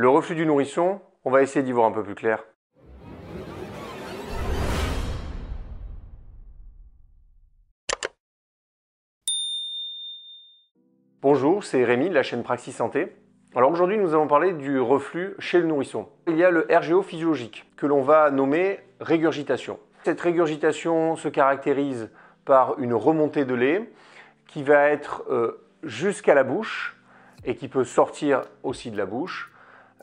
Le reflux du nourrisson, on va essayer d'y voir un peu plus clair. Bonjour, c'est Rémi de la chaîne Praxis Santé. Alors aujourd'hui, nous allons parler du reflux chez le nourrisson. Il y a le RGO physiologique que l'on va nommer régurgitation. Cette régurgitation se caractérise par une remontée de lait qui va être euh, jusqu'à la bouche et qui peut sortir aussi de la bouche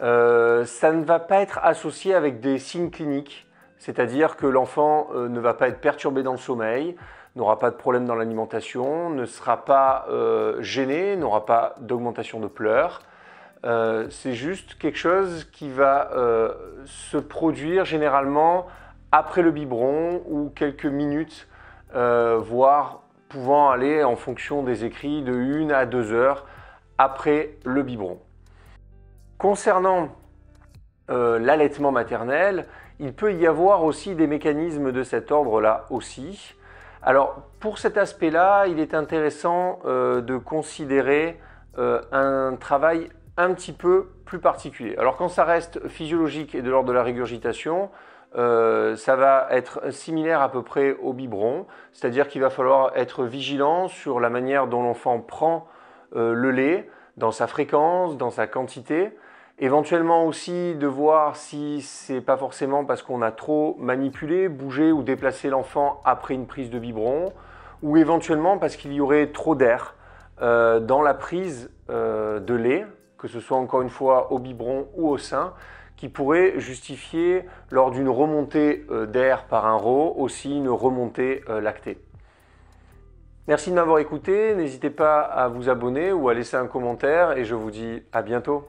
euh, ça ne va pas être associé avec des signes cliniques, c'est-à-dire que l'enfant euh, ne va pas être perturbé dans le sommeil, n'aura pas de problème dans l'alimentation, ne sera pas euh, gêné, n'aura pas d'augmentation de pleurs. C'est juste quelque chose qui va se produire généralement après le biberon ou quelques minutes, voire pouvant aller en fonction des écrits de 1 à 2 heures après le biberon. Concernant euh, l'allaitement maternel, il peut y avoir aussi des mécanismes de cet ordre-là aussi. Alors pour cet aspect-là, il est intéressant euh, de considérer euh, un travail un petit peu plus particulier. Alors quand ça reste physiologique et de l'ordre de la régurgitation, ça va être similaire à peu près au biberon, c'est-à-dire qu'il va falloir être vigilant sur la manière dont l'enfant prend le lait, dans sa fréquence, dans sa quantité. Éventuellement aussi de voir si c'est pas forcément parce qu'on a trop manipulé, bougé ou déplacé l'enfant après une prise de biberon, ou éventuellement parce qu'il y aurait trop d'air euh, dans la prise euh, de lait, que ce soit encore une fois au biberon ou au sein, qui pourrait justifier lors d'une remontée euh, d'air par un ro, aussi une remontée lactée. Merci de m'avoir écouté, n'hésitez pas à vous abonner ou à laisser un commentaire et je vous dis à bientôt.